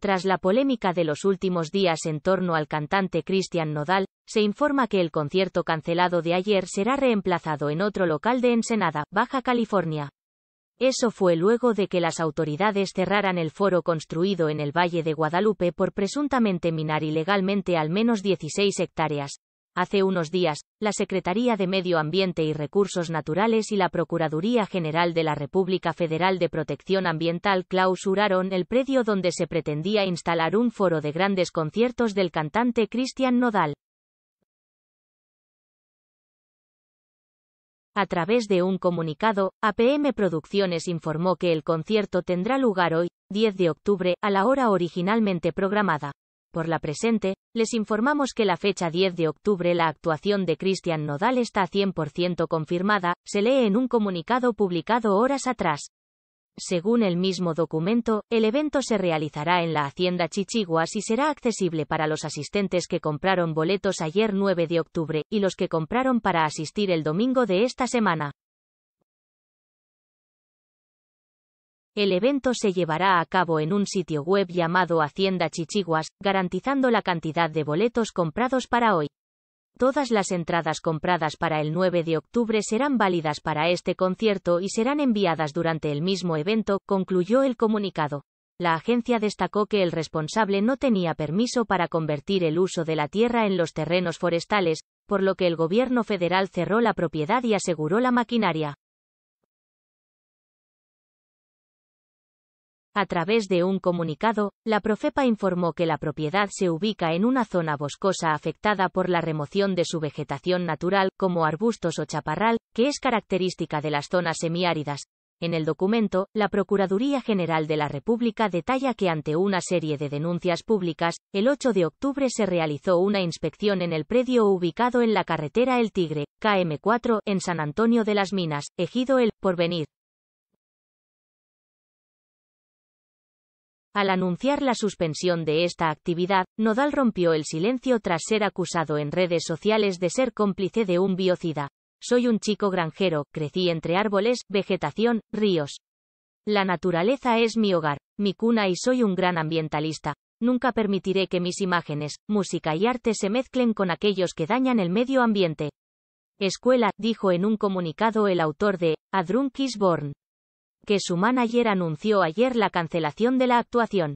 Tras la polémica de los últimos días en torno al cantante Christian Nodal, se informa que el concierto cancelado de ayer será reemplazado en otro local de Ensenada, Baja California. Eso fue luego de que las autoridades cerraran el foro construido en el Valle de Guadalupe por presuntamente minar ilegalmente al menos 16 hectáreas, Hace unos días, la Secretaría de Medio Ambiente y Recursos Naturales y la Procuraduría General de la República Federal de Protección Ambiental clausuraron el predio donde se pretendía instalar un foro de grandes conciertos del cantante Cristian Nodal. A través de un comunicado, APM Producciones informó que el concierto tendrá lugar hoy, 10 de octubre, a la hora originalmente programada. Por la presente, les informamos que la fecha 10 de octubre la actuación de Cristian Nodal está 100% confirmada, se lee en un comunicado publicado horas atrás. Según el mismo documento, el evento se realizará en la Hacienda Chichiguas y será accesible para los asistentes que compraron boletos ayer 9 de octubre y los que compraron para asistir el domingo de esta semana. El evento se llevará a cabo en un sitio web llamado Hacienda Chichiguas, garantizando la cantidad de boletos comprados para hoy. Todas las entradas compradas para el 9 de octubre serán válidas para este concierto y serán enviadas durante el mismo evento, concluyó el comunicado. La agencia destacó que el responsable no tenía permiso para convertir el uso de la tierra en los terrenos forestales, por lo que el gobierno federal cerró la propiedad y aseguró la maquinaria. A través de un comunicado, la Profepa informó que la propiedad se ubica en una zona boscosa afectada por la remoción de su vegetación natural, como arbustos o chaparral, que es característica de las zonas semiáridas. En el documento, la Procuraduría General de la República detalla que ante una serie de denuncias públicas, el 8 de octubre se realizó una inspección en el predio ubicado en la carretera El Tigre, KM4, en San Antonio de las Minas, Ejido El Porvenir. Al anunciar la suspensión de esta actividad, Nodal rompió el silencio tras ser acusado en redes sociales de ser cómplice de un biocida. Soy un chico granjero, crecí entre árboles, vegetación, ríos. La naturaleza es mi hogar, mi cuna y soy un gran ambientalista. Nunca permitiré que mis imágenes, música y arte se mezclen con aquellos que dañan el medio ambiente. Escuela, dijo en un comunicado el autor de A Born que su manager anunció ayer la cancelación de la actuación.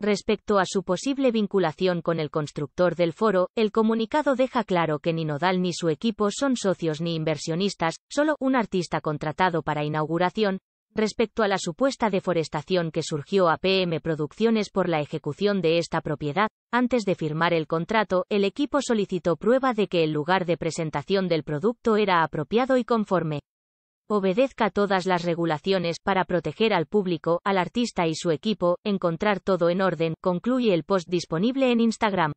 Respecto a su posible vinculación con el constructor del foro, el comunicado deja claro que ni Nodal ni su equipo son socios ni inversionistas, solo un artista contratado para inauguración, Respecto a la supuesta deforestación que surgió a PM Producciones por la ejecución de esta propiedad, antes de firmar el contrato, el equipo solicitó prueba de que el lugar de presentación del producto era apropiado y conforme. Obedezca todas las regulaciones para proteger al público, al artista y su equipo, encontrar todo en orden, concluye el post disponible en Instagram.